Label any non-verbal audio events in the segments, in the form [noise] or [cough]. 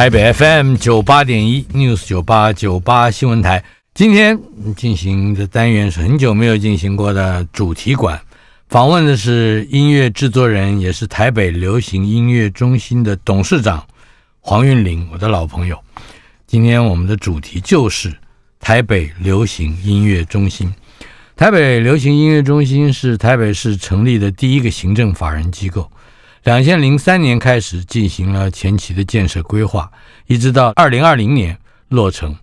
台北 FM 九八点一 News 九八九八新闻台，今天进行的单元是很久没有进行过的主题馆访问，的是音乐制作人，也是台北流行音乐中心的董事长黄韵玲，我的老朋友。今天我们的主题就是台北流行音乐中心。台北流行音乐中心是台北市成立的第一个行政法人机构。两千零三年开始进行了前期的建设规划，一直到二零二零年落成。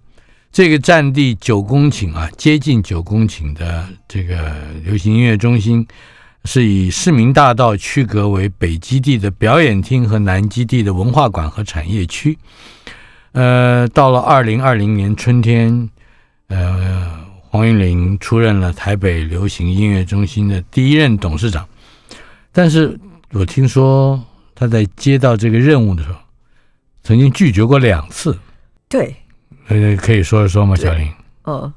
这个占地九公顷啊，接近九公顷的这个流行音乐中心，是以市民大道区隔为北基地的表演厅和南基地的文化馆和产业区。呃，到了二零二零年春天，呃，黄韵玲出任了台北流行音乐中心的第一任董事长，但是。我听说他在接到这个任务的时候，曾经拒绝过两次。对，呃，可以说一说吗，小林？哦，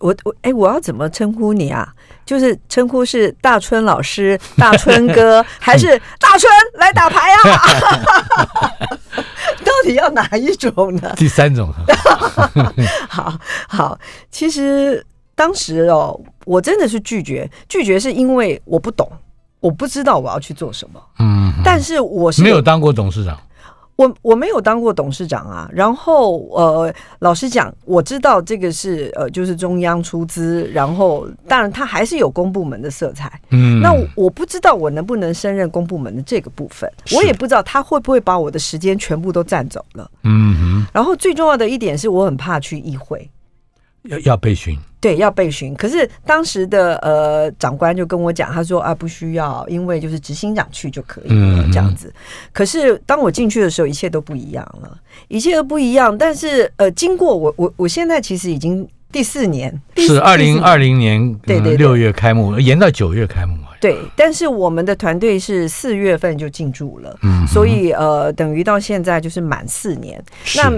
我我哎，我要怎么称呼你啊？就是称呼是大春老师、大春哥，[laughs] 还是大春来打牌啊？[laughs] 到底要哪一种呢？第三种。[laughs] 好好，其实当时哦，我真的是拒绝，拒绝是因为我不懂。我不知道我要去做什么，嗯，但是我是没有当过董事长，我我没有当过董事长啊。然后呃，老实讲，我知道这个是呃，就是中央出资，然后当然他还是有公部门的色彩，嗯。那我不知道我能不能胜任公部门的这个部分，我也不知道他会不会把我的时间全部都占走了，嗯哼。然后最重要的一点是我很怕去议会。要要备询，对，要备询。可是当时的呃长官就跟我讲，他说啊，不需要，因为就是执行长去就可以了，这样子。可是当我进去的时候，一切都不一样了，一切都不一样。但是呃，经过我我我现在其实已经第四年，是二零二零年对对六月开幕，延到九月开幕。对，但是我们的团队是四月份就进驻了，嗯，所以呃等于到现在就是满四年。那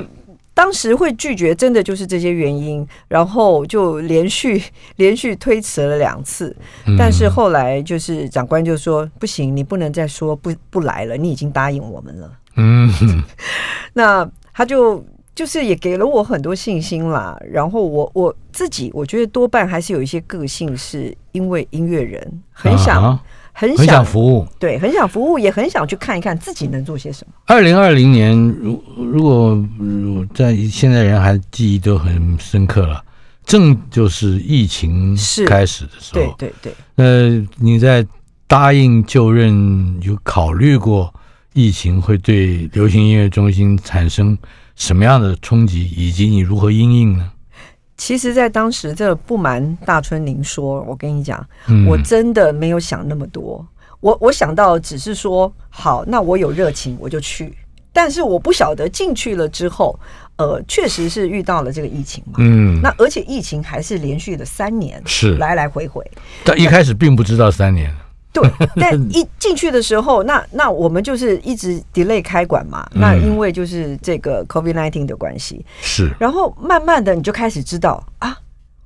当时会拒绝，真的就是这些原因，然后就连续 [laughs] 连续推辞了两次，但是后来就是长官就说不行，你不能再说不不来了，你已经答应我们了。嗯，[laughs] 那他就就是也给了我很多信心啦。然后我我自己我觉得多半还是有一些个性，是因为音乐人很想。很想服务，对，很想服务，也很想去看一看自己能做些什么。二零二零年，如如果在现在人还记忆都很深刻了，正就是疫情开始的时候。对对对，那你在答应就任，有考虑过疫情会对流行音乐中心产生什么样的冲击，以及你如何应应呢？其实，在当时，这不瞒大春您说，我跟你讲，我真的没有想那么多，我我想到只是说，好，那我有热情我就去，但是我不晓得进去了之后，呃，确实是遇到了这个疫情嘛，嗯，那而且疫情还是连续的三年，是来来回回，但一开始并不知道三年。[laughs] 但一进去的时候，那那我们就是一直 delay 开馆嘛。那因为就是这个 COVID nineteen 的关系，是。然后慢慢的你就开始知道啊，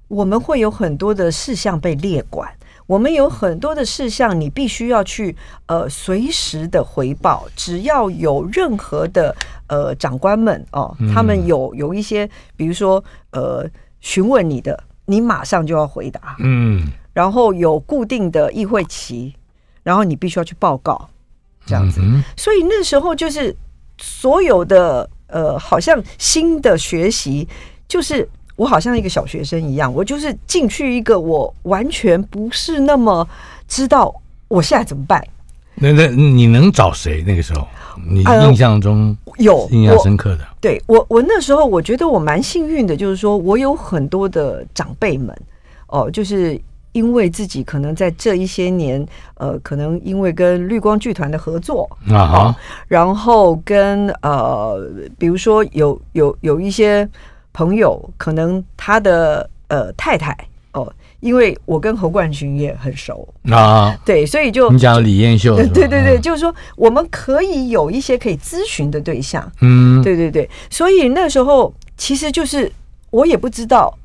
我们会有很多的事项被列管，我们有很多的事项你必须要去呃随时的回报。只要有任何的呃长官们哦，他们有有一些，比如说呃询问你的，你马上就要回答。嗯。然后有固定的议会期。然后你必须要去报告，这样子。所以那时候就是所有的呃，好像新的学习，就是我好像一个小学生一样，我就是进去一个我完全不是那么知道我现在怎么办。那那你能找谁？那个时候你印象中有印象深刻的？对我我那时候我觉得我蛮幸运的，就是说我有很多的长辈们哦，就是。因为自己可能在这一些年，呃，可能因为跟绿光剧团的合作啊，然后跟呃，比如说有有有一些朋友，可能他的呃太太哦，因为我跟侯冠群也很熟啊，对，所以就你讲李艳秀，[laughs] 对对对，就是说我们可以有一些可以咨询的对象，嗯，对对对，所以那时候其实就是我也不知道。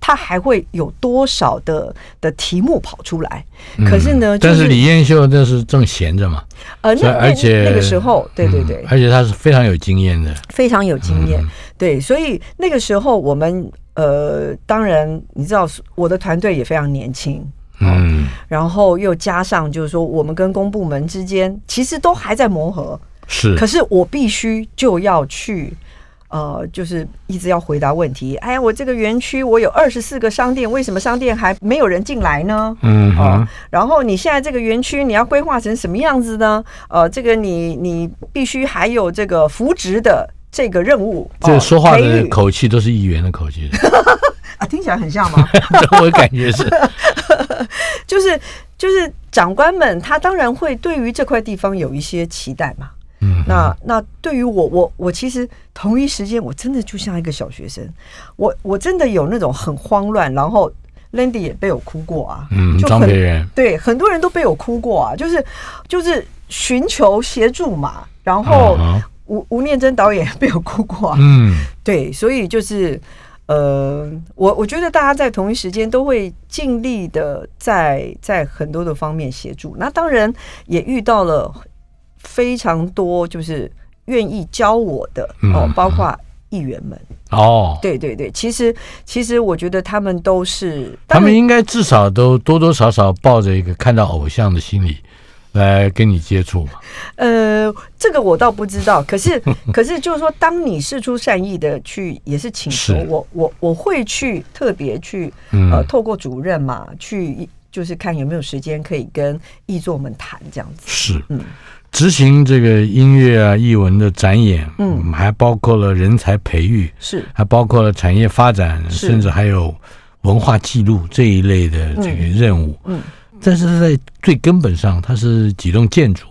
他还会有多少的的题目跑出来？可是呢，但是李艳秀那是正闲着嘛？呃，而且那个时候，对对对，而且他是非常有经验的，非常有经验。对，所以那个时候我们呃，当然你知道，我的团队也非常年轻，嗯，然后又加上就是说，我们跟公部门之间其实都还在磨合，是，可是我必须就要去。呃，就是一直要回答问题。哎呀，我这个园区，我有二十四个商店，为什么商店还没有人进来呢？嗯，啊，然后你现在这个园区，你要规划成什么样子呢？呃，这个你你必须还有这个扶植的这个任务。这说话的口气都是议员的口气，[laughs] [laughs] 啊，听起来很像吗？[laughs] 我感觉是，就是就是长官们，他当然会对于这块地方有一些期待嘛。那那对于我我我其实同一时间我真的就像一个小学生，我我真的有那种很慌乱，然后 Lindy 也被我哭过啊，嗯，就很对，很多人都被我哭过啊，就是就是寻求协助嘛，然后吴吴念真导演被我哭过，嗯，对，所以就是呃，我我觉得大家在同一时间都会尽力的在在很多的方面协助，那当然也遇到了。非常多，就是愿意教我的哦，包括议员们哦，对对对，其实其实我觉得他们都是，他们应该至少都多多少少抱着一个看到偶像的心理来跟你接触嘛。呃，这个我倒不知道，可是 [laughs] 可是就是说，当你事出善意的去，也是请求我我我会去特别去呃，透过主任嘛去，就是看有没有时间可以跟议座们谈这样子。是嗯。执行这个音乐啊、艺文的展演，嗯，还包括了人才培育，是，还包括了产业发展，甚至还有文化记录这一类的这个任务。嗯，但是在最根本上，它是几栋建筑，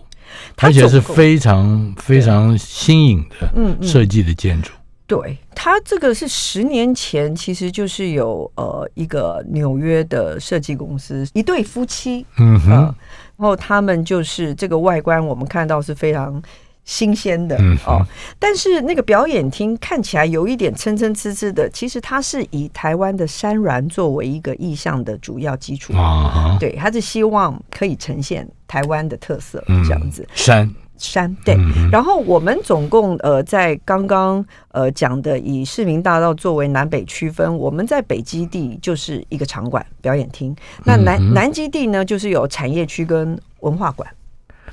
而且是非常非常新颖的设计的建筑。对，它这个是十年前，其实就是有呃一个纽约的设计公司一对夫妻，嗯哼。然后他们就是这个外观，我们看到是非常新鲜的哦。但是那个表演厅看起来有一点参参差差的，其实它是以台湾的山峦作为一个意象的主要基础啊。对，它是希望可以呈现台湾的特色这样子山。山对，然后我们总共呃，在刚刚呃讲的以市民大道作为南北区分，我们在北基地就是一个场馆表演厅，那南南基地呢，就是有产业区跟文化馆。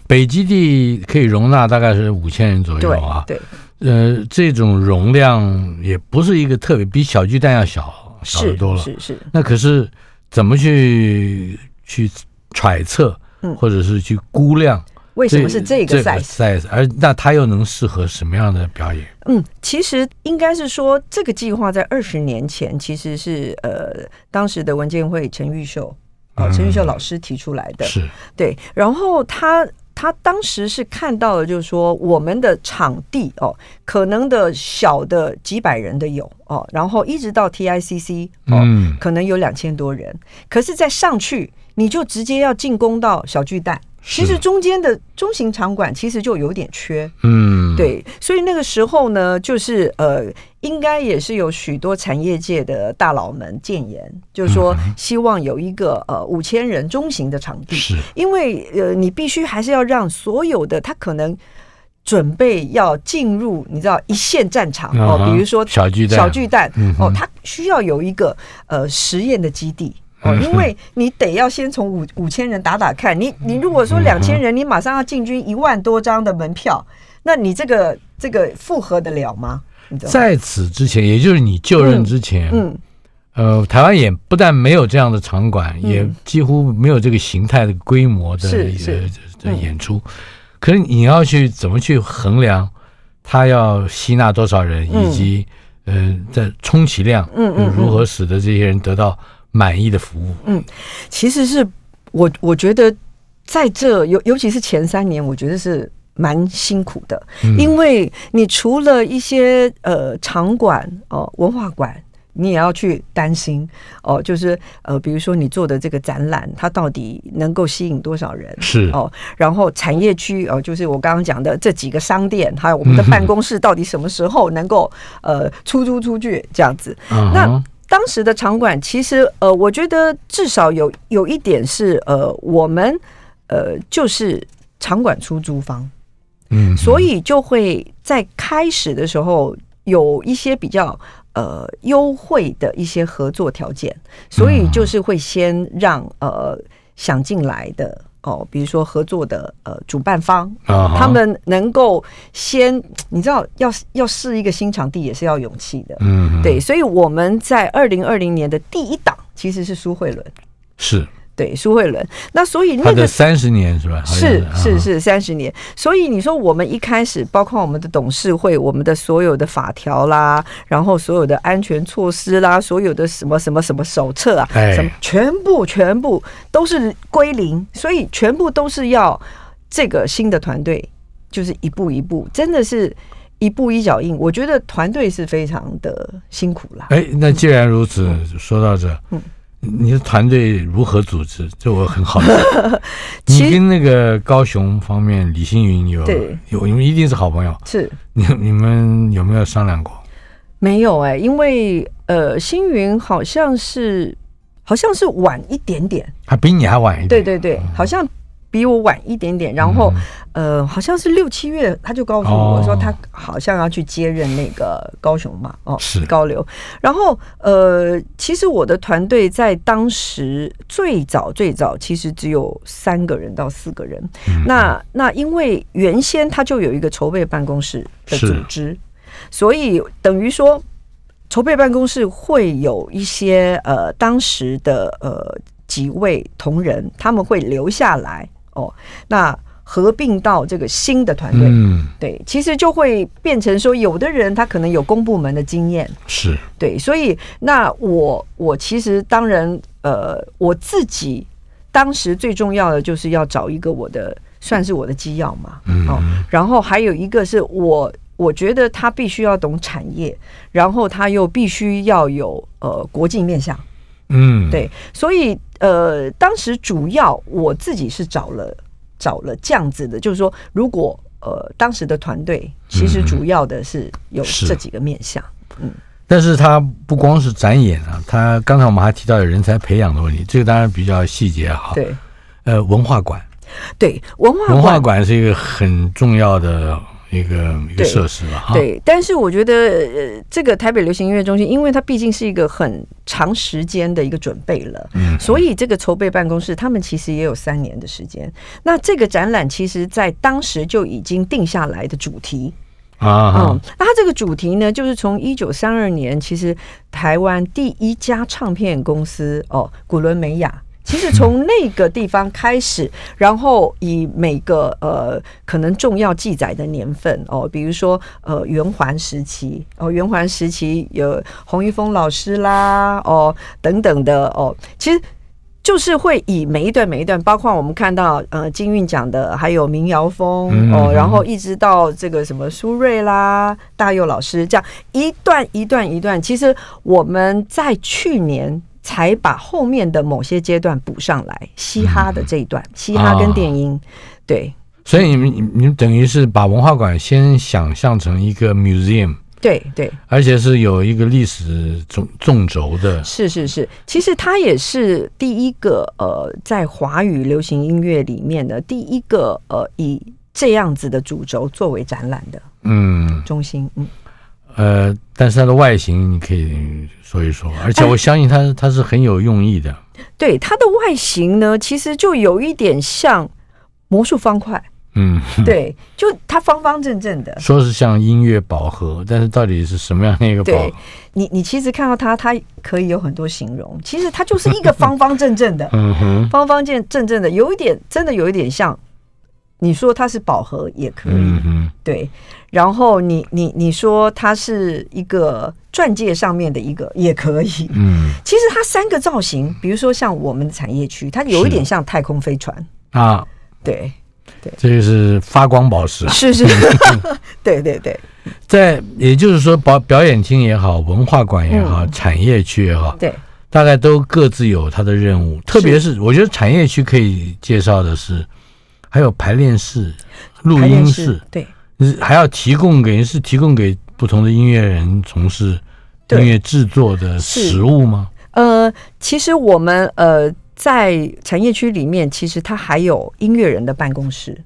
北基地可以容纳大概是五千人左右啊，对，呃，这种容量也不是一个特别比小巨蛋要小小得多了，是是。那可是怎么去去揣测，或者是去估量？为什么是这个 size？size，而那它又能适合什么样的表演？嗯，其实应该是说，这个计划在二十年前其实是呃，当时的文建会陈玉秀哦，陈玉秀老师提出来的。是对，然后他他当时是看到了，就是说我们的场地哦，可能的小的几百人的有哦，然后一直到 TICC 哦，可能有两千多人，可是再上去。你就直接要进攻到小巨蛋，其实中间的中型场馆其实就有点缺，嗯，对，所以那个时候呢，就是呃，应该也是有许多产业界的大佬们建言，就是说希望有一个呃五千人中型的场地，因为呃你必须还是要让所有的他可能准备要进入，你知道一线战场哦，比如说小巨蛋，小巨蛋哦，它需要有一个呃实验的基地。哦，[laughs] 因为你得要先从五五千人打打看，你你如果说两千人，你马上要进军一万多张的门票，那你这个这个负荷得了吗？在此之前，也就是你就任之前，嗯，呃，台湾也不但没有这样的场馆，也几乎没有这个形态的规模的个的演出。可是你要去怎么去衡量他要吸纳多少人，以及呃，在充其量，嗯嗯，如何使得这些人得到。满意的服务。嗯，其实是我我觉得在这尤尤其是前三年，我觉得是蛮辛苦的，因为你除了一些呃场馆哦文化馆，你也要去担心哦，就是呃比如说你做的这个展览，它到底能够吸引多少人？是哦，然后产业区哦，就是我刚刚讲的这几个商店，还有我们的办公室，到底什么时候能够呃出租出去？这样子，那。当时的场馆其实，呃，我觉得至少有有一点是，呃，我们，呃，就是场馆出租方，嗯，所以就会在开始的时候有一些比较呃优惠的一些合作条件，所以就是会先让呃想进来的。哦，比如说合作的呃主办方，他们能够先，你知道要要试一个新场地也是要勇气的，嗯，对，所以我们在二零二零年的第一档其实是苏慧伦，是。对苏慧伦，那所以那个三十年是吧？是是是三十年。所以你说我们一开始，包括我们的董事会，我们的所有的法条啦，然后所有的安全措施啦，所有的什么什么什么手册啊，什么全部全部都是归零，所以全部都是要这个新的团队就是一步一步，真的是一步一脚印。我觉得团队是非常的辛苦了。哎，那既然如此，说到这，嗯。你的团队如何组织？这我很好。奇。[laughs] 你跟那个高雄方面李星云有有，你们一定是好朋友。是，你你们有没有商量过？没有哎，因为呃，星云好像是好像是晚一点点，他比你还晚一点。对对对，好像。比我晚一点点，然后呃，好像是六七月，他就告诉我说，他好像要去接任那个高雄嘛，哦，是高流。然后呃，其实我的团队在当时最早最早其实只有三个人到四个人。那那因为原先他就有一个筹备办公室的组织，所以等于说筹备办公室会有一些呃当时的呃几位同仁他们会留下来。哦，那合并到这个新的团队，嗯，对，其实就会变成说，有的人他可能有公部门的经验，是对，所以那我我其实当然，呃，我自己当时最重要的就是要找一个我的算是我的机要嘛，哦，然后还有一个是我我觉得他必须要懂产业，然后他又必须要有呃国际面向。嗯，对，所以呃，当时主要我自己是找了找了这样子的，就是说，如果呃当时的团队，其实主要的是有这几个面向，嗯。但是他不光是展演啊，他刚才我们还提到有人才培养的问题，这个当然比较细节哈。对，呃，文化馆，对文化文化馆是一个很重要的。一个一个设施吧，对。但是我觉得，呃，这个台北流行音乐中心，因为它毕竟是一个很长时间的一个准备了，嗯，所以这个筹备办公室，他们其实也有三年的时间。那这个展览，其实在当时就已经定下来的主题啊，嗯，那它这个主题呢，就是从一九三二年，其实台湾第一家唱片公司哦，古伦美雅，其实从那个地方开始，然后以每个呃可能重要记载的年份哦，比如说呃圆环时期哦，圆环时期有洪一峰老师啦哦等等的哦，其实就是会以每一段每一段，包括我们看到呃金韵奖的，还有民谣风哦，然后一直到这个什么苏芮啦、大佑老师这样一段一段一段，其实我们在去年。才把后面的某些阶段补上来，嘻哈的这一段，嘻哈跟电音，对。所以你们你们等于是把文化馆先想象成一个 museum，对对，而且是有一个历史纵纵轴的。是是是，其实它也是第一个呃，在华语流行音乐里面的第一个呃，以这样子的主轴作为展览的嗯中心嗯。呃，但是它的外形你可以说一说，而且我相信它它是很有用意的。对，它的外形呢，其实就有一点像魔术方块。嗯，[laughs] 对，就它方方正正的。说是像音乐宝盒，但是到底是什么样的一个宝？你你其实看到它，它可以有很多形容，其实它就是一个方方正正的，[laughs] 嗯哼，方方正正正的，有一点真的有一点像。你说它是宝盒也可以，对。然后你你你说它是一个钻戒上面的一个也可以，嗯。其实它三个造型，比如说像我们的产业区，它有一点像太空飞船啊，对对。这就是发光宝石，是是，[laughs] 对对对。在也就是说，表表演厅也好，文化馆也好，产业区也好，对，大概都各自有它的任务。特别是我觉得产业区可以介绍的是。还有排练室、录音室，对，还要提供给是提供给不同的音乐人从事音乐制作的食物吗？呃，其实我们呃在产业区里面，其实它还有音乐人的办公室。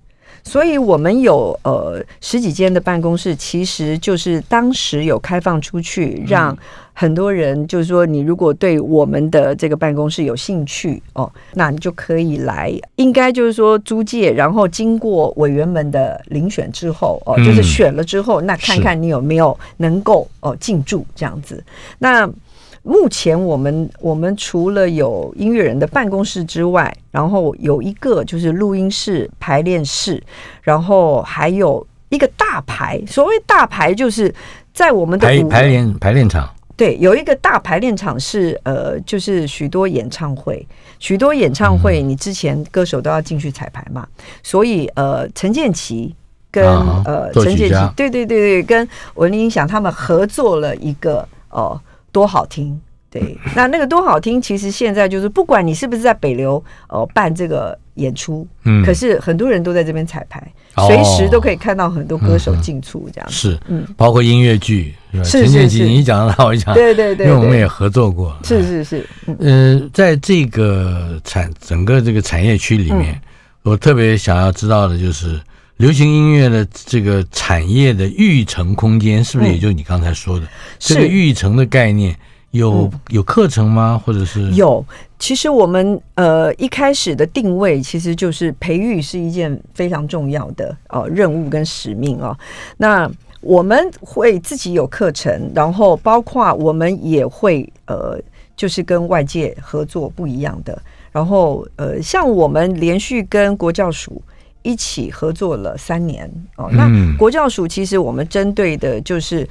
所以我们有呃十几间的办公室，其实就是当时有开放出去，让很多人就是说，你如果对我们的这个办公室有兴趣哦，那你就可以来。应该就是说租借，然后经过委员们的遴选之后哦，就是选了之后，那看看你有没有能够哦进驻这样子。那。目前我们我们除了有音乐人的办公室之外，然后有一个就是录音室、排练室，然后还有一个大排。所谓大排，就是在我们的排排练排练场。对，有一个大排练场是呃，就是许多演唱会，许多演唱会你之前歌手都要进去彩排嘛。所以呃，陈建奇跟呃陈建奇，对对对对，跟文林响他们合作了一个哦。多好听，对，[laughs] 那那个多好听。其实现在就是，不管你是不是在北流，呃，办这个演出，嗯，可是很多人都在这边彩排，随时都可以看到很多歌手进出这样。是，嗯，包括音乐剧，是是是。你讲好，我讲，对对对，因为我们也合作过，是是是。嗯，在这个产整个这个产业区里面，我特别想要知道的就是。流行音乐的这个产业的育成空间，是不是也就你刚才说的这个育成的概念？有有课程吗？或者是有？其实我们呃一开始的定位，其实就是培育是一件非常重要的呃任务跟使命哦。那我们会自己有课程，然后包括我们也会呃，就是跟外界合作不一样的。然后呃，像我们连续跟国教署。一起合作了三年哦，那国教署其实我们针对的就是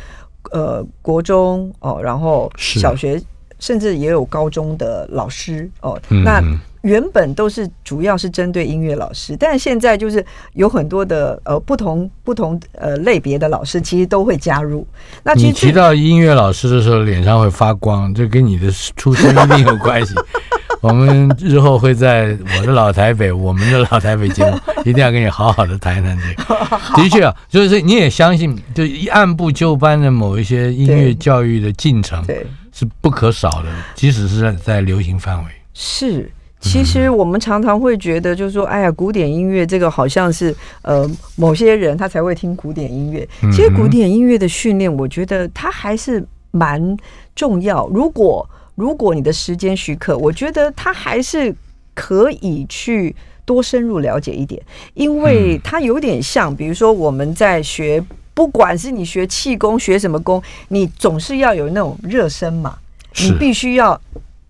呃国中哦，然后小学甚至也有高中的老师哦，那。原本都是主要是针对音乐老师，但是现在就是有很多的呃不同不同呃类别的老师其实都会加入。那你提到音乐老师的时候，脸上会发光，这跟你的出身一定有关系。[laughs] 我们日后会在我的老台北，我们的老台北节目 [laughs] 一定要跟你好好的谈一谈这个。的确啊，就是说你也相信，就按部就班的某一些音乐教育的进程是不可少的，即使是在在流行范围是。其实我们常常会觉得，就是说，哎呀，古典音乐这个好像是呃某些人他才会听古典音乐。其实古典音乐的训练，我觉得它还是蛮重要。如果如果你的时间许可，我觉得它还是可以去多深入了解一点，因为它有点像，比如说我们在学，不管是你学气功学什么功，你总是要有那种热身嘛，你必须要。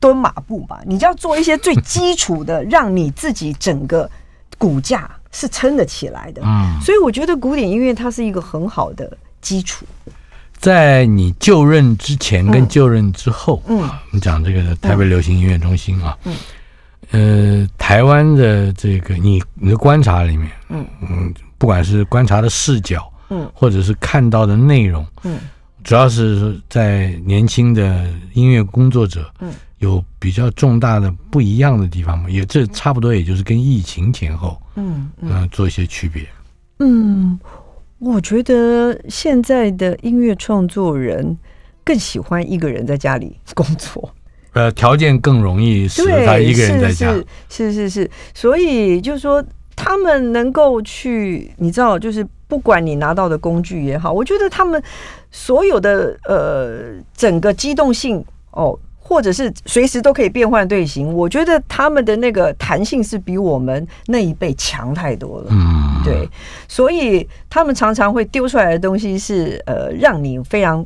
蹲马步嘛，你就要做一些最基础的，让你自己整个骨架是撑得起来的。嗯，所以我觉得古典音乐它是一个很好的基础。在你就任之前跟就任之后，嗯，我们讲这个台北流行音乐中心啊，呃，台湾的这个你你的观察里面，嗯嗯，不管是观察的视角，嗯，或者是看到的内容，嗯，主要是在年轻的音乐工作者，嗯。有比较重大的不一样的地方吗？也这差不多，也就是跟疫情前后，嗯嗯，做一些区别。嗯，我觉得现在的音乐创作人更喜欢一个人在家里工作。呃，条件更容易适他一个人在家。是是是，所以就是说，他们能够去，你知道，就是不管你拿到的工具也好，我觉得他们所有的呃，整个机动性哦。或者是随时都可以变换队形，我觉得他们的那个弹性是比我们那一辈强太多了。嗯，对，所以他们常常会丢出来的东西是呃，让你非常，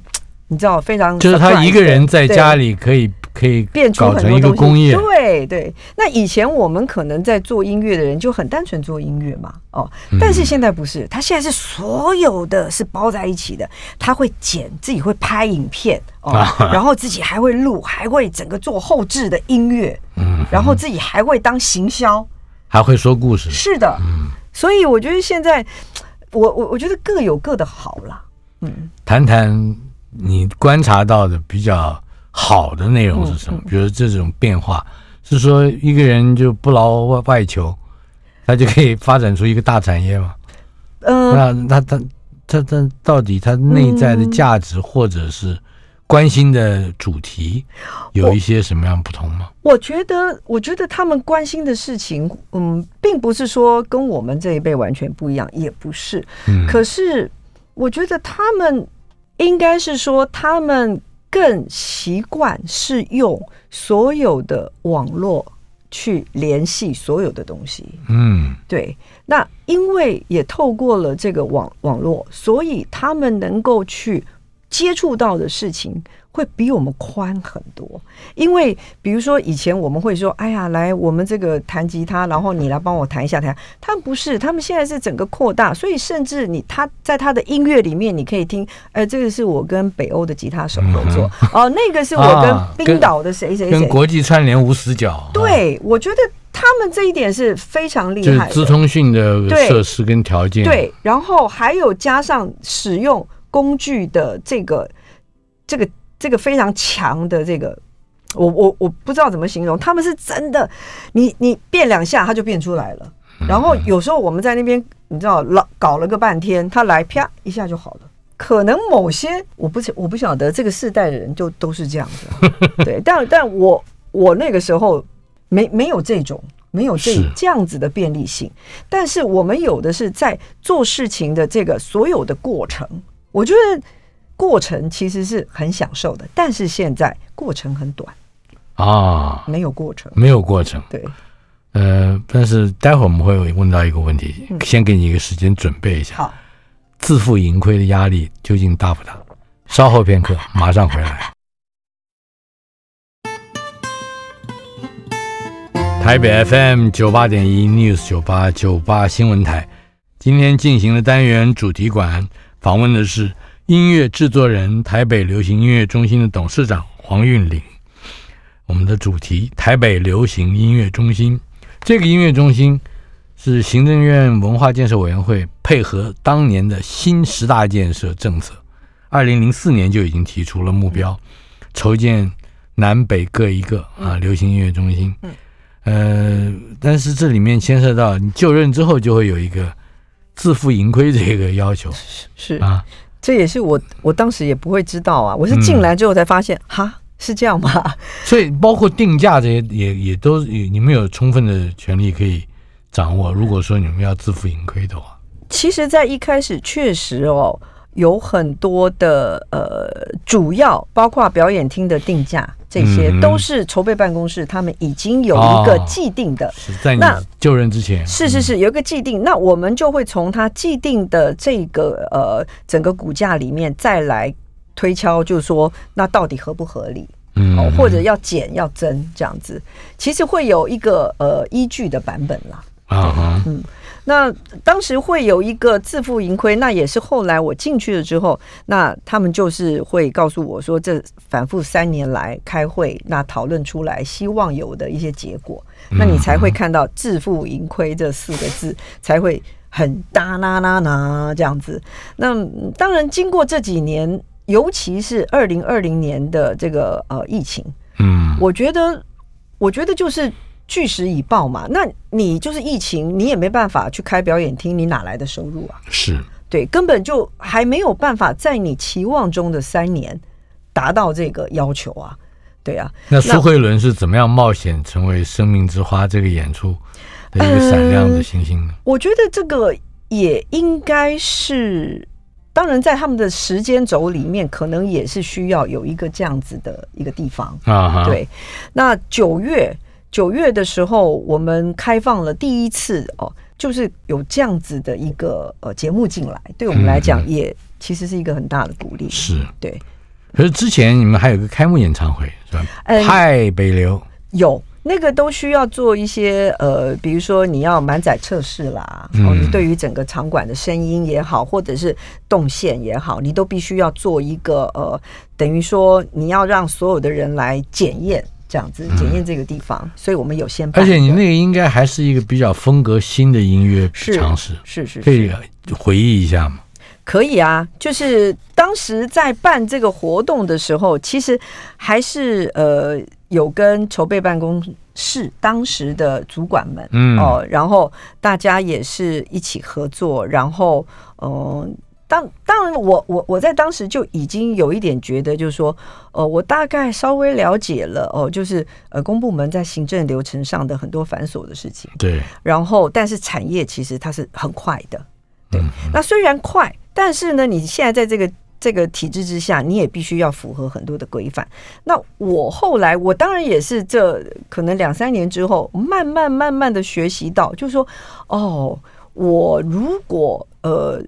你知道，非常就是他一个人在家里可以。可以变出很多工业。对对。那以前我们可能在做音乐的人就很单纯做音乐嘛，哦。但是现在不是，他现在是所有的是包在一起的。他会剪自己会拍影片哦，[laughs] 然后自己还会录，还会整个做后置的音乐，嗯，然后自己还会当行销，还会说故事。是的，嗯。所以我觉得现在，我我我觉得各有各的好了，嗯。谈谈你观察到的比较。好的内容是什么？比如这种变化，是说一个人就不劳外外求，他就可以发展出一个大产业吗？嗯，那他他他他到底他内在的价值，或者是关心的主题，有一些什么样不同吗？我觉得，我觉得他们关心的事情，嗯，并不是说跟我们这一辈完全不一样，也不是。嗯，可是我觉得他们应该是说他们。更习惯是用所有的网络去联系所有的东西，嗯，对。那因为也透过了这个网网络，所以他们能够去。接触到的事情会比我们宽很多，因为比如说以前我们会说：“哎呀，来，我们这个弹吉他，然后你来帮我弹一下。”他他不是，他们现在是整个扩大，所以甚至你他在他的音乐里面，你可以听，哎，这个是我跟北欧的吉他手合作，哦，那个是我跟冰岛的谁谁谁，跟国际串联无死角。对，我觉得他们这一点是非常厉害，就是资讯的设施跟条件。对，然后还有加上使用。工具的这个、这个、这个非常强的这个，我我我不知道怎么形容，他们是真的，你你变两下他就变出来了。然后有时候我们在那边，你知道，老搞了个半天，他来啪一下就好了。可能某些我不我不晓得这个世代的人就都是这样子，[laughs] 对。但但我我那个时候没没有这种没有这这样子的便利性，但是我们有的是在做事情的这个所有的过程。我觉得过程其实是很享受的，但是现在过程很短啊，没有过程，没有过程，对，呃，但是待会儿我们会问到一个问题，先给你一个时间准备一下。好，自负盈亏的压力究竟大不大？稍后片刻，马上回来。[laughs] 台北 FM 九八点一 News 九八九八新闻台，今天进行的单元主题馆。访问的是音乐制作人、台北流行音乐中心的董事长黄韵玲。我们的主题：台北流行音乐中心。这个音乐中心是行政院文化建设委员会配合当年的新十大建设政策，二零零四年就已经提出了目标，筹建南北各一个啊流行音乐中心。嗯，呃，但是这里面牵涉到你就任之后就会有一个。自负盈亏这个要求是是啊，这也是我我当时也不会知道啊，我是进来之后才发现哈，是这样吗？[laughs] 所以包括定价这些也也都你们有充分的权利可以掌握。如果说你们要自负盈亏的话，其实，在一开始确实哦。有很多的呃，主要包括表演厅的定价，这些都是筹备办公室他们已经有一个既定的，在你就任之前，是是是有一个既定，那我们就会从他既定的这个呃整个股价里面再来推敲，就是说那到底合不合理，或者要减要增这样子，其实会有一个呃依据的版本啦。啊嗯。那当时会有一个自负盈亏，那也是后来我进去了之后，那他们就是会告诉我说，这反复三年来开会，那讨论出来希望有的一些结果，那你才会看到自负盈亏这四个字才会很哒啦啦啦这样子。那当然，经过这几年，尤其是二零二零年的这个呃疫情，嗯，我觉得，我觉得就是。巨石已爆嘛？那你就是疫情，你也没办法去开表演厅，你哪来的收入啊？是对，根本就还没有办法在你期望中的三年达到这个要求啊！对啊，那苏慧伦是怎么样冒险成为《生命之花》这个演出的一个闪亮的星星呢？我觉得这个也应该是，当然在他们的时间轴里面，可能也是需要有一个这样子的一个地方啊。对，那九月。九月的时候，我们开放了第一次哦，就是有这样子的一个呃节目进来，对我们来讲也其实是一个很大的鼓励。是，对。可是之前你们还有个开幕演唱会是吧？太北流。有那个都需要做一些呃，比如说你要满载测试啦，你对于整个场馆的声音也好，或者是动线也好，你都必须要做一个呃，等于说你要让所有的人来检验。这样子检验这个地方，所以我们有先。而且你那个应该还是一个比较风格新的音乐尝试，是是是，可以回忆一下。可以啊，就是当时在办这个活动的时候，其实还是呃有跟筹备办公室当时的主管们，嗯哦，然后大家也是一起合作，然后嗯。当当然，我我我在当时就已经有一点觉得，就是说，呃，我大概稍微了解了，哦，就是呃，公部门在行政流程上的很多繁琐的事情，对。然后，但是产业其实它是很快的，对。那虽然快，但是呢，你现在在这个这个体制之下，你也必须要符合很多的规范。那我后来，我当然也是这可能两三年之后，慢慢慢慢的学习到，就是说，哦，我如果呃。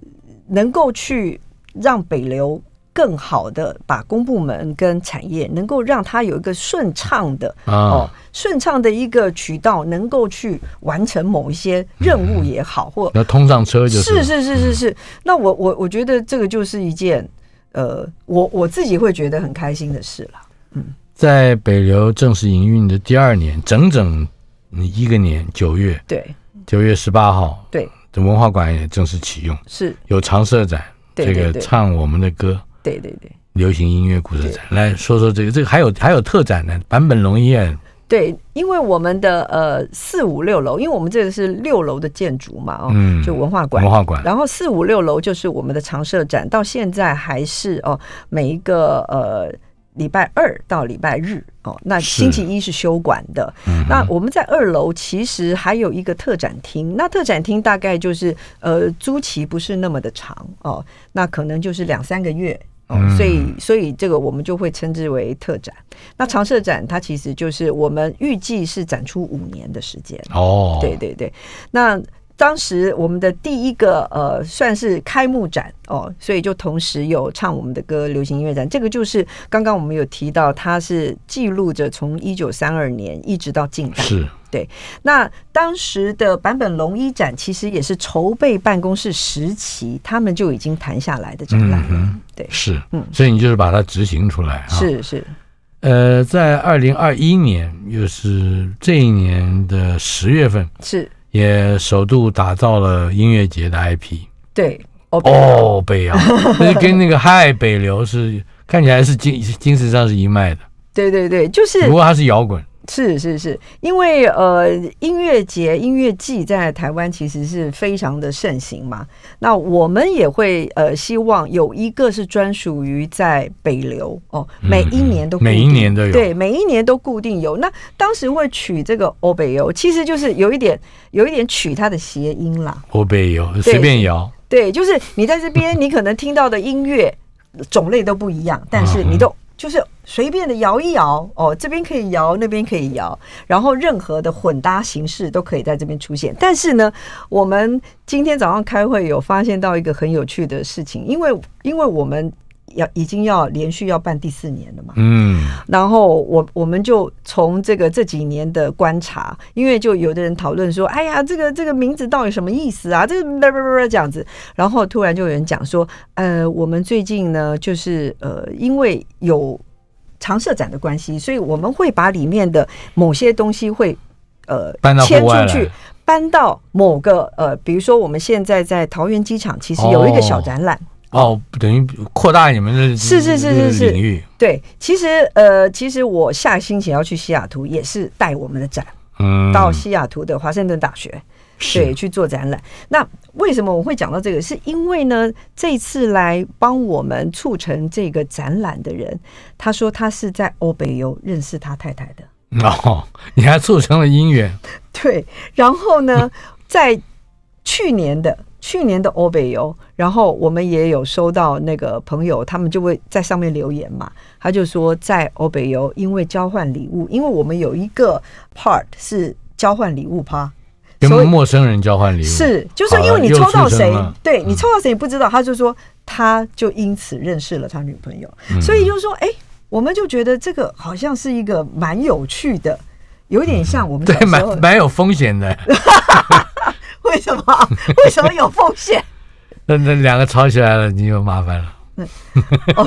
能够去让北流更好的把公部门跟产业，能够让它有一个顺畅的哦顺畅的一个渠道，能够去完成某一些任务也好，或要通上车就是是是是是是。那我我我觉得这个就是一件呃，我我自己会觉得很开心的事了。嗯，在北流正式营运的第二年，整整一个年九月对九月十八号对。这文化馆也正式启用，是有常设展，这个唱我们的歌，对对对，流行音乐故事展，来说说这个，这个还有还有特展呢，版本龙医院，对，因为我们的呃四五六楼，因为我们这个是六楼的建筑嘛，嗯、就文化馆文化馆，然后四五六楼就是我们的常设展，到现在还是哦每一个呃。礼拜二到礼拜日哦，那星期一是休馆的。那我们在二楼其实还有一个特展厅，那特展厅大概就是呃租期不是那么的长哦，那可能就是两三个月哦，所以所以这个我们就会称之为特展。那常设展它其实就是我们预计是展出五年的时间哦，对对对，那。当时我们的第一个呃算是开幕展哦，所以就同时有唱我们的歌，流行音乐展。这个就是刚刚我们有提到，它是记录着从一九三二年一直到近代是对。那当时的版本龙一展其实也是筹备办公室时期，他们就已经谈下来的展览。对，是嗯，所以你就是把它执行出来。是是，呃，在二零二一年，又是这一年的十月份是。也首度打造了音乐节的 IP，对，哦北洋，[laughs] 就是跟那个嗨北流是看起来是精精神上是一脉的，对对对，就是不过他是摇滚。是是是，因为呃，音乐节、音乐季在台湾其实是非常的盛行嘛。那我们也会呃，希望有一个是专属于在北流哦，每一年都每一年都有，对，每一年都固定有。那当时会取这个“欧北流”，其实就是有一点有一点取它的谐音啦，“欧北流”随便摇。对，就是你在这边，你可能听到的音乐种类都不一样，但是你都。就是随便的摇一摇哦，这边可以摇，那边可以摇，然后任何的混搭形式都可以在这边出现。但是呢，我们今天早上开会有发现到一个很有趣的事情，因为因为我们。要已经要连续要办第四年了嘛？嗯，然后我我们就从这个这几年的观察，因为就有的人讨论说，哎呀，这个这个名字到底什么意思啊？这个啵啵啵这样子，然后突然就有人讲说，呃，我们最近呢，就是呃，因为有长社展的关系，所以我们会把里面的某些东西会呃迁出去，搬到某个呃，比如说我们现在在桃园机场，其实有一个小展览。哦，等于扩大你们的是是是是领域。对，其实呃，其实我下星期要去西雅图，也是带我们的展嗯，到西雅图的华盛顿大学，对，去做展览。那为什么我会讲到这个？是因为呢，这次来帮我们促成这个展览的人，他说他是在欧北游认识他太太的。哦，你还促成了姻缘。[laughs] 对，然后呢，[laughs] 在去年的。去年的欧北游，然后我们也有收到那个朋友，他们就会在上面留言嘛。他就说在欧北游，因为交换礼物，因为我们有一个 part 是交换礼物趴，跟陌生人交换礼物，是就是因为你抽到谁，对你抽到谁你不知道。他就说他就因此认识了他女朋友，所以就说哎，我们就觉得这个好像是一个蛮有趣的，有点像我们对蛮蛮有风险的。[laughs] [laughs] 为什么？[laughs] 为什么有风险？[laughs] 那那两个吵起来了，你又麻烦了。我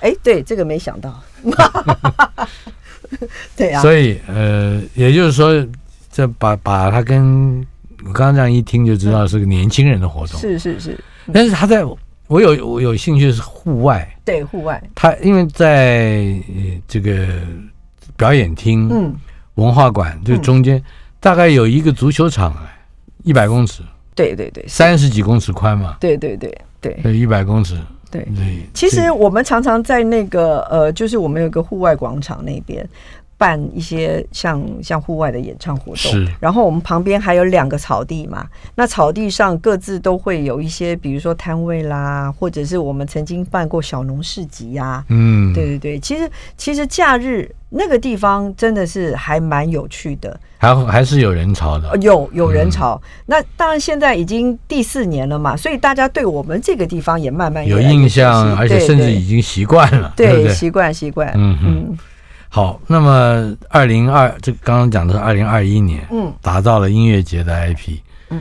哎，对，这个没想到。”对呀。所以呃，也就是说，这把把他跟我刚刚这样一听就知道是个年轻人的活动，是是是。但是他在我有我有兴趣是户外，对户外。他因为在这个表演厅、嗯文化馆就中间，大概有一个足球场啊。一百公尺，对对对，三十几公尺宽嘛，对对对对，对一百公尺，对对。其实我们常常在那个呃，就是我们有一个户外广场那边。办一些像像户外的演唱活动，然后我们旁边还有两个草地嘛。那草地上各自都会有一些，比如说摊位啦，或者是我们曾经办过小农市集呀。嗯，对对对，其实其实假日那个地方真的是还蛮有趣的，还还是有人潮的，有有人潮。那当然现在已经第四年了嘛，所以大家对我们这个地方也慢慢有印象，而且甚至已经习惯了，对对，习惯习惯，嗯嗯。好，那么二零二，这刚刚讲的是二零二一年，嗯，打造了音乐节的 IP，嗯，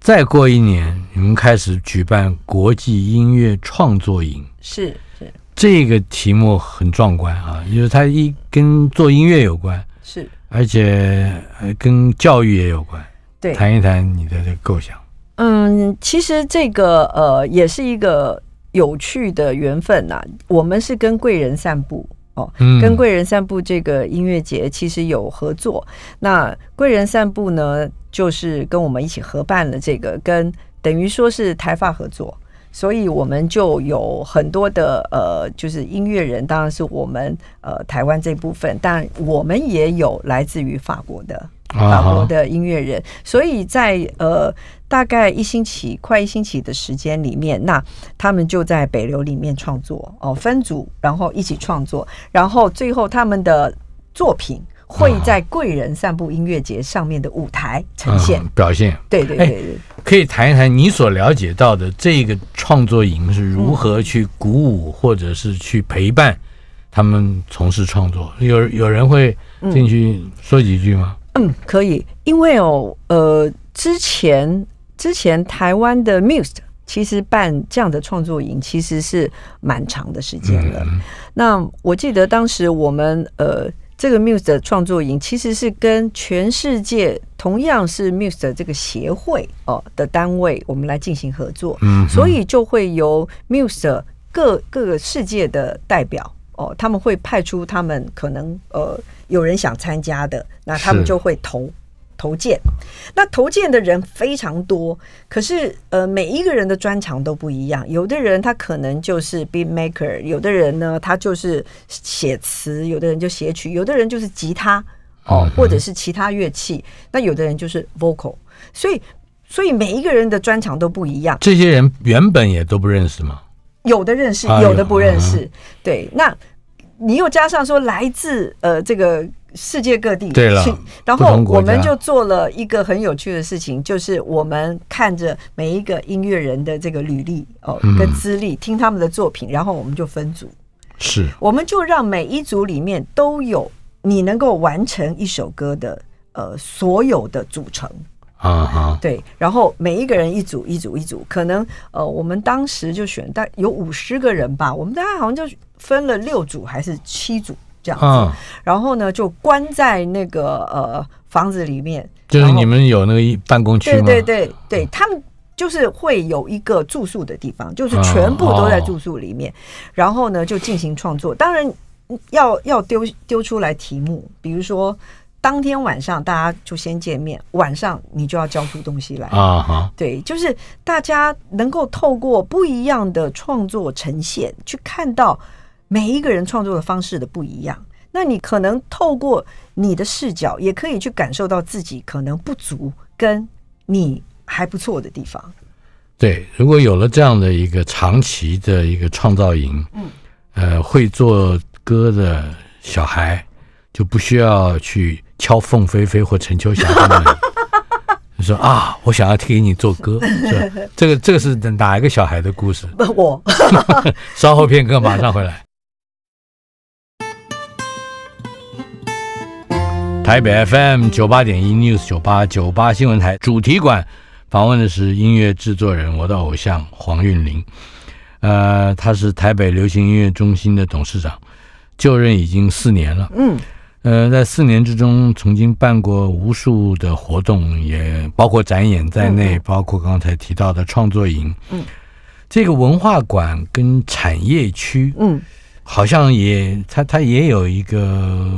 再过一年，你们开始举办国际音乐创作营，是是，这个题目很壮观啊，因为它一跟做音乐有关，是，而且跟教育也有关，对，谈一谈你的这个构想。嗯，其实这个呃，也是一个有趣的缘分呐，我们是跟贵人散步。哦，跟贵人散步这个音乐节其实有合作。那贵人散步呢，就是跟我们一起合办了这个，跟等于说是台发合作，所以我们就有很多的呃，就是音乐人，当然是我们呃台湾这部分，但我们也有来自于法国的。法国的音乐人，所以在呃大概一星期快一星期的时间里面，那他们就在北流里面创作哦，分组然后一起创作，然后最后他们的作品会在贵人散步音乐节上面的舞台呈现表现。对对对，可以谈一谈你所了解到的这个创作营是如何去鼓舞或者是去陪伴他们从事创作？有有人会进去说几句吗？嗯，可以，因为哦，呃，之前之前台湾的 m u s e 其实办这样的创作营其实是蛮长的时间了。那我记得当时我们呃，这个 m u s e 的创作营其实是跟全世界同样是 m u s e 的这个协会哦的单位，我们来进行合作，嗯，所以就会由 Mused 各各个世界的代表哦，他们会派出他们可能呃。有人想参加的，那他们就会投投建那投荐的人非常多，可是呃，每一个人的专长都不一样。有的人他可能就是 beat maker，有的人呢他就是写词，有的人就写曲，有的人就是吉他哦，或者是其他乐器。那有的人就是 vocal，所以所以每一个人的专长都不一样。这些人原本也都不认识吗？有的认识，有的不认识。对，那。你又加上说来自呃这个世界各地，对了，然后我们就做了一个很有趣的事情，就是我们看着每一个音乐人的这个履历哦跟资历，听他们的作品，然后我们就分组，是，我们就让每一组里面都有你能够完成一首歌的呃所有的组成啊哈，对，然后每一个人一组一组一组，可能呃我们当时就选，但有五十个人吧，我们大家好像就。分了六组还是七组这样子，然后呢就关在那个呃房子里面，就是你们有那个办公区，对对对对，他们就是会有一个住宿的地方，就是全部都在住宿里面，然后呢就进行创作。当然要要丢丢出来题目，比如说当天晚上大家就先见面，晚上你就要交出东西来啊！对，就是大家能够透过不一样的创作呈现去看到。每一个人创作的方式的不一样，那你可能透过你的视角，也可以去感受到自己可能不足跟你还不错的地方。对，如果有了这样的一个长期的一个创造营，嗯，呃，会做歌的小孩就不需要去敲凤飞飞或陈秋霞他们，[laughs] 你说啊，我想要听你做歌，[laughs] 是吧？这个这个是哪一个小孩的故事？[laughs] 我稍后片刻马上回来。台北 FM 九八点一 News 九八九八新闻台主题馆访问的是音乐制作人，我的偶像黄韵玲。呃，他是台北流行音乐中心的董事长，就任已经四年了。嗯。呃，在四年之中，曾经办过无数的活动，也包括展演在内，包括刚才提到的创作营。嗯。这个文化馆跟产业区。嗯。好像也，它它也有一个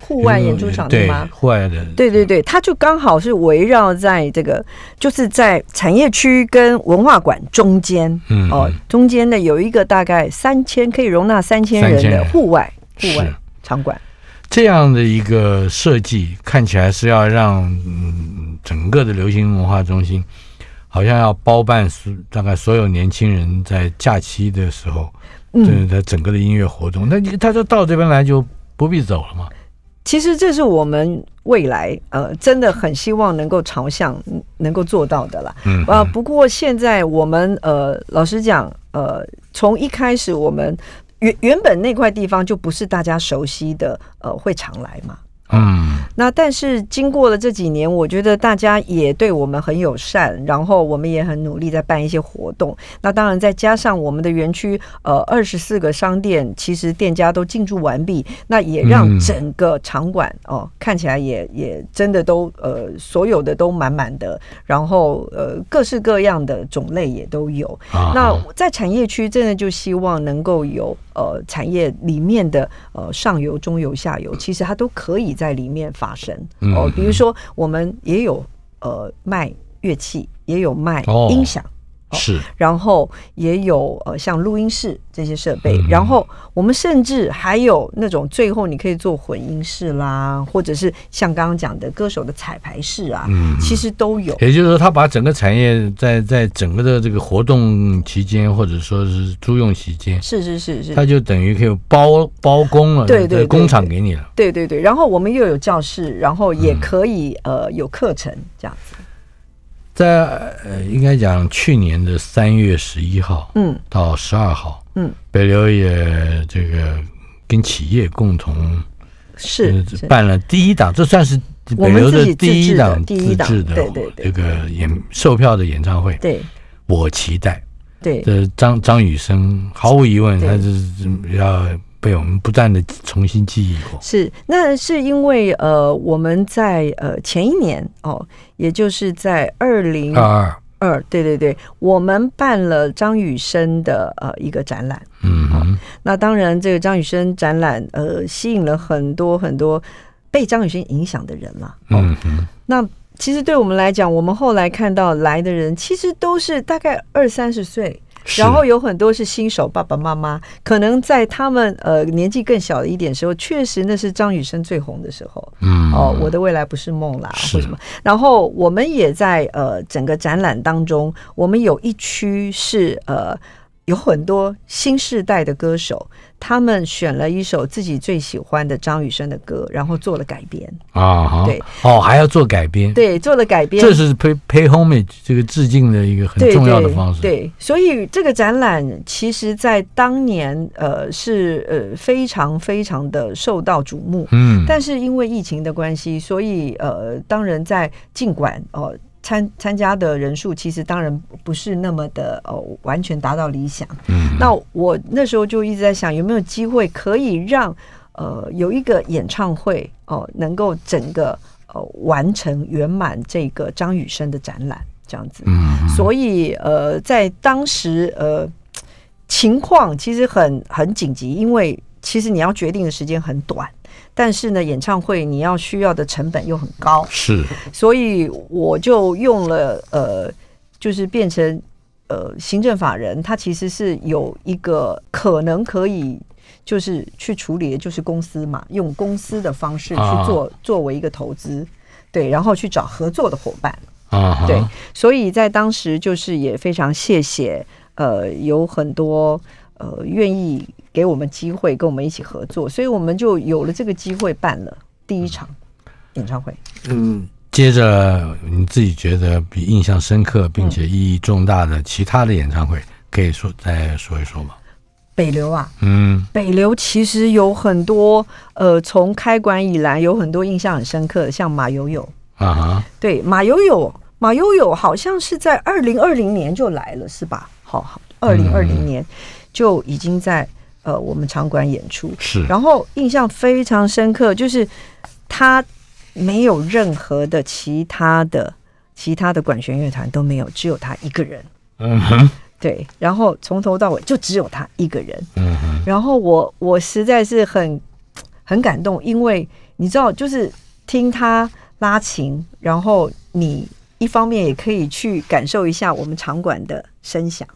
户外演出场地吗？户外的，对对对，它就刚好是围绕在这个，就是在产业区跟文化馆中间，嗯哦，中间呢有一个大概三千可以容纳三千人的户外户外场馆，这样的一个设计看起来是要让嗯整个的流行文化中心，好像要包办所，大概所有年轻人在假期的时候。对，他整个的音乐活动，那你他就到这边来就不必走了嘛。其实这是我们未来呃，真的很希望能够朝向能够做到的了。嗯啊，不过现在我们呃，老实讲，呃，从一开始我们原原本那块地方就不是大家熟悉的，呃，会常来嘛。嗯，那但是经过了这几年，我觉得大家也对我们很友善，然后我们也很努力在办一些活动。那当然再加上我们的园区，呃，二十四个商店其实店家都进驻完毕，那也让整个场馆哦看起来也也真的都呃所有的都满满的，然后呃各式各样的种类也都有。那在产业区，真的就希望能够有。呃，产业里面的呃，上游、中游、下游，其实它都可以在里面发生哦。比如说，我们也有呃，卖乐器，也有卖音响。是，然后也有呃，像录音室这些设备，然后我们甚至还有那种最后你可以做混音室啦，或者是像刚刚讲的歌手的彩排室啊，嗯，其实都有。也就是说，他把整个产业在在整个的这个活动期间，或者说是租用期间，是是是是，他就等于可以包包工了，对对工厂给你了，对对对。然后我们又有教室，然后也可以呃有课程这样子。在呃，应该讲去年的三月十一号，嗯，到十二号，嗯，北流也这个跟企业共同是办了第一档，这算是北流的第一档自制的这个演售票的演唱会。对，我期待。对，这张张雨生毫无疑问他是要。被我们不断的重新记忆过，是那是因为呃，我们在呃前一年哦，也就是在二零二二，对对对，我们办了张雨生的呃一个展览，嗯，那当然这个张雨生展览呃吸引了很多很多被张雨生影响的人了，嗯，那其实对我们来讲，我们后来看到来的人其实都是大概二三十岁。然后有很多是新手爸爸妈妈，可能在他们呃年纪更小一点时候，确实那是张雨生最红的时候。嗯，哦，我的未来不是梦啦，或什么。然后我们也在呃整个展览当中，我们有一区是呃。有很多新世代的歌手，他们选了一首自己最喜欢的张雨生的歌，然后做了改编啊，对，哦，还要做改编，对，做了改编，这是 pay pay homage 这个致敬的一个很重要的方式。对，所以这个展览其实在当年呃是呃非常非常的受到瞩目，嗯，但是因为疫情的关系，所以呃，当然在尽管哦。参参加的人数其实当然不是那么的呃完全达到理想。嗯。那我那时候就一直在想，有没有机会可以让呃有一个演唱会哦，能够整个呃完成圆满这个张雨生的展览这样子。嗯。所以呃，在当时呃情况其实很很紧急，因为其实你要决定的时间很短。但是呢，演唱会你要需要的成本又很高，是，所以我就用了呃，就是变成呃行政法人，他其实是有一个可能可以就是去处理就是公司嘛，用公司的方式去做作为一个投资，对，然后去找合作的伙伴，啊，对，所以在当时就是也非常谢谢呃，有很多。呃，愿意给我们机会跟我们一起合作，所以我们就有了这个机会办了第一场演唱会。嗯，接着你自己觉得比印象深刻并且意义重大的其他的演唱会，可以说再说一说吗？北流啊，嗯，北流其实有很多，呃，从开馆以来有很多印象很深刻的，像马友友啊，对，马友友，马友友好像是在二零二零年就来了，是吧？好好。二零二零年就已经在呃我们场馆演出，是。然后印象非常深刻，就是他没有任何的其他的其他的管弦乐团都没有，只有他一个人。嗯哼。对，然后从头到尾就只有他一个人。嗯哼。然后我我实在是很很感动，因为你知道，就是听他拉琴，然后你一方面也可以去感受一下我们场馆的声响。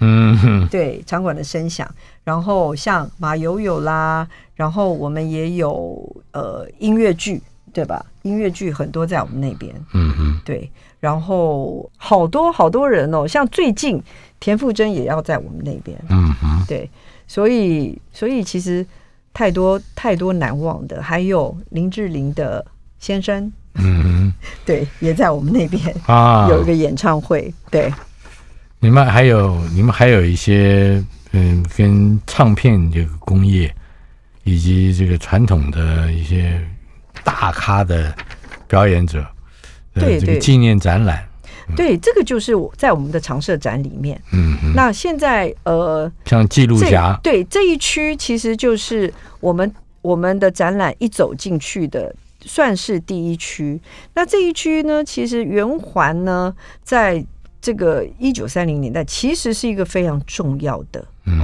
嗯，对，场馆的声响，然后像马友友啦，然后我们也有呃音乐剧，对吧？音乐剧很多在我们那边，嗯嗯，对，然后好多好多人哦，像最近田馥甄也要在我们那边，嗯哼，对，所以所以其实太多太多难忘的，还有林志玲的先生，嗯，[laughs] 对，也在我们那边啊，有一个演唱会，对。你们还有，你们还有一些，嗯，跟唱片这个工业，以及这个传统的一些大咖的表演者，对对，纪念展览，对，这个就是我在我们的常设展里面。嗯嗯。那现在呃，像记录夹，对这一区其实就是我们我们的展览一走进去的，算是第一区。那这一区呢，其实圆环呢在。这个一九三零年代其实是一个非常重要的。嗯，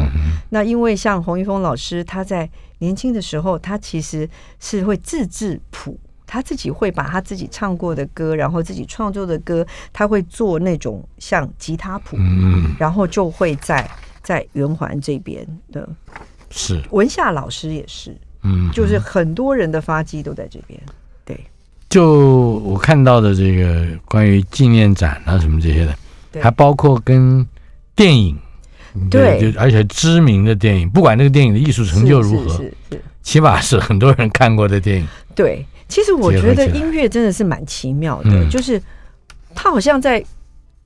那因为像洪一峰老师，他在年轻的时候，他其实是会自制谱，他自己会把他自己唱过的歌，然后自己创作的歌，他会做那种像吉他谱，嗯，然后就会在在圆环这边的是文夏老师也是，嗯，就是很多人的发迹都在这边。对，就我看到的这个关于纪念展啊什么这些的。还包括跟电影，对，而且知名的电影，不管那个电影的艺术成就如何，是是起码是很多人看过的电影。对，其实我觉得音乐真的是蛮奇妙的，就是它好像在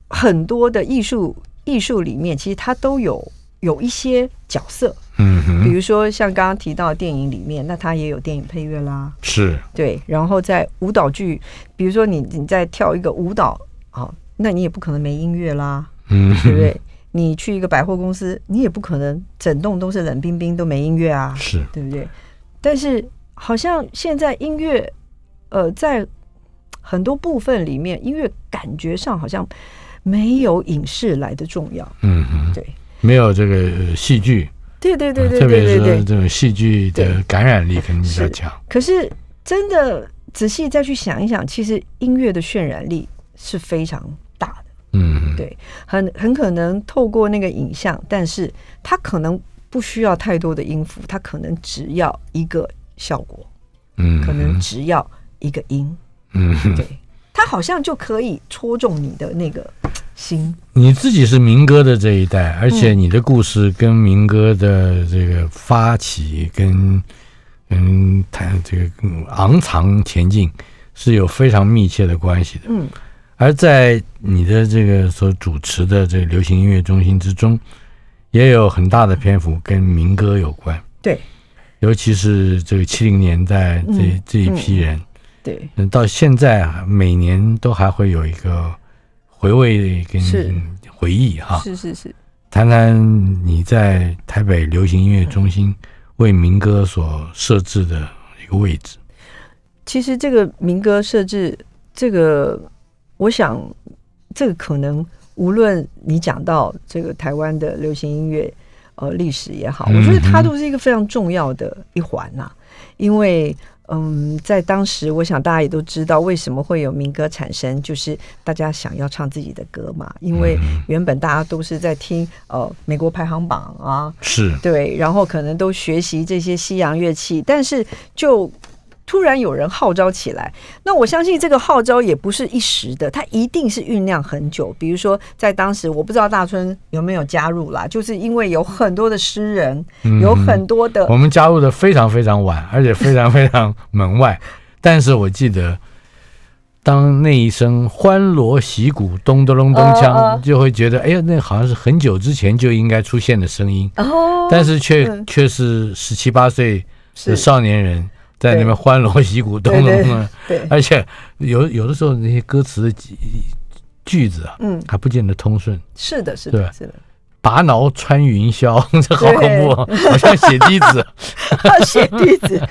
很多的艺术艺术里面，其实它都有有一些角色。嗯，比如说像刚刚提到电影里面，那它也有电影配乐啦，是对，然后在舞蹈剧，比如说你你在跳一个舞蹈啊。那你也不可能没音乐啦，嗯，对不对？你去一个百货公司，你也不可能整栋都是冷冰冰都没音乐啊，是对不对？但是好像现在音乐，呃，在很多部分里面，音乐感觉上好像没有影视来的重要，嗯，对，没有这个戏剧，对对对对对对，特别是这种戏剧的感染力肯定比较强。可是真的仔细再去想一想，其实音乐的渲染力是非常。嗯，对，很很可能透过那个影像，但是他可能不需要太多的音符，他可能只要一个效果，嗯，可能只要一个音，嗯，对，他好像就可以戳中你的那个心。你自己是民歌的这一代，而且你的故事跟民歌的这个发起跟嗯，谈这个昂藏前进是有非常密切的关系的，嗯。而在你的这个所主持的这个流行音乐中心之中，也有很大的篇幅跟民歌有关。对，尤其是这个七零年代这这一批人，对，那到现在啊，每年都还会有一个回味跟回忆哈。是是是，谈谈你在台北流行音乐中心为民歌所设置的一个位置。其实这个民歌设置这个。我想，这个可能无论你讲到这个台湾的流行音乐，呃，历史也好，我觉得它都是一个非常重要的一环呐。因为，嗯，在当时，我想大家也都知道，为什么会有民歌产生，就是大家想要唱自己的歌嘛。因为原本大家都是在听呃美国排行榜啊，是对，然后可能都学习这些西洋乐器，但是就。突然有人号召起来，那我相信这个号召也不是一时的，它一定是酝酿很久。比如说在当时，我不知道大春有没有加入啦，就是因为有很多的诗人，有很多的。我们加入的非常非常晚，而且非常非常门外。[laughs] 但是我记得，当那一声欢锣喜鼓咚咚隆咚锵，就会觉得，哎呀，那好像是很久之前就应该出现的声音，但是却却是十七八岁的少年人。在那边欢锣喜鼓咚咚咚。对，[laughs] 而且有有的时候那些歌词的句句子啊，嗯，还不见得通顺。是的，是的，是的。拔挠穿云霄，[laughs] 这好恐怖！好像写弟子，[laughs] 写弟子。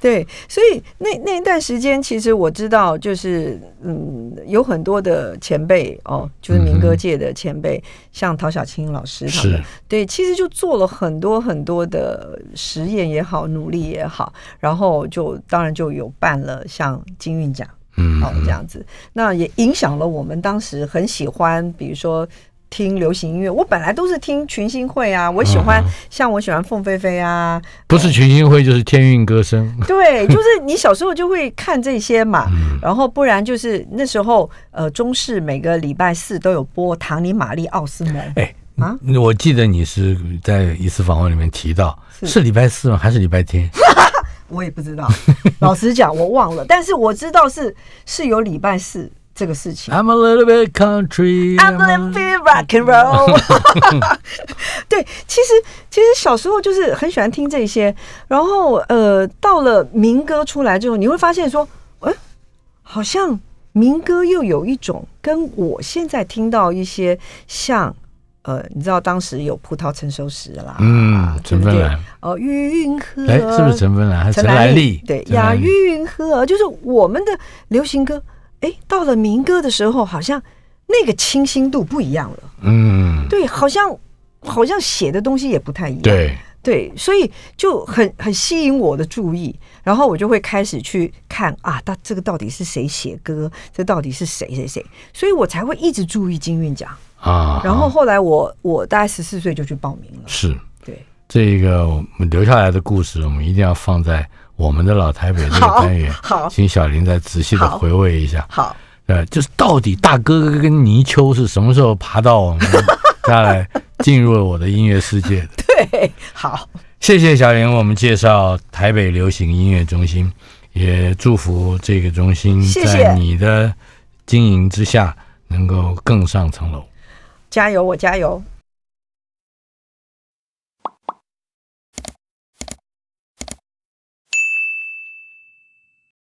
对，所以那那一段时间，其实我知道，就是嗯，有很多的前辈哦，就是民歌界的前辈，像陶晓青老师他们，对，其实就做了很多很多的实验也好，努力也好，然后就当然就有办了像金韵奖，嗯，好，这样子，那也影响了我们当时很喜欢，比如说。听流行音乐，我本来都是听群星会啊，我喜欢像我喜欢凤飞飞啊，不是群星会就是天韵歌声，对，[laughs] 就是你小时候就会看这些嘛，然后不然就是那时候呃中视每个礼拜四都有播唐尼玛丽奥斯蒙，哎啊，我记得你是在一次访问里面提到是礼拜四吗？还是礼拜天？[laughs] 我也不知道，老实讲我忘了，但是我知道是是有礼拜四。这个事情。I'm a little bit country, I'm a little bit rock and [laughs] roll。[laughs] 对，其实其实小时候就是很喜欢听这些，然后呃，到了民歌出来之后，你会发现说，哎，好像民歌又有一种跟我现在听到一些像，呃，你知道当时有《葡萄成熟时》啦，嗯，陈芬兰哦，郁云和，哎，是不是陈芬兰？陈来利，对，呀，云和，就是我们的流行歌。哎，到了民歌的时候，好像那个清新度不一样了。嗯，对，好像好像写的东西也不太一样。对对，所以就很很吸引我的注意，然后我就会开始去看啊，他这个到底是谁写歌？这到底是谁谁谁？所以我才会一直注意金韵奖啊。然后后来我我大概十四岁就去报名了。是对这个我们留下来的故事，我们一定要放在。我们的老台北那个单元，好，请小林再仔细的回味一下，好，呃，就是到底大哥哥跟泥鳅是什么时候爬到我们家来，进入了我的音乐世界的？[laughs] 对，好，谢谢小林，我们介绍台北流行音乐中心，也祝福这个中心在你的经营之下能够更上层楼，加油，我加油。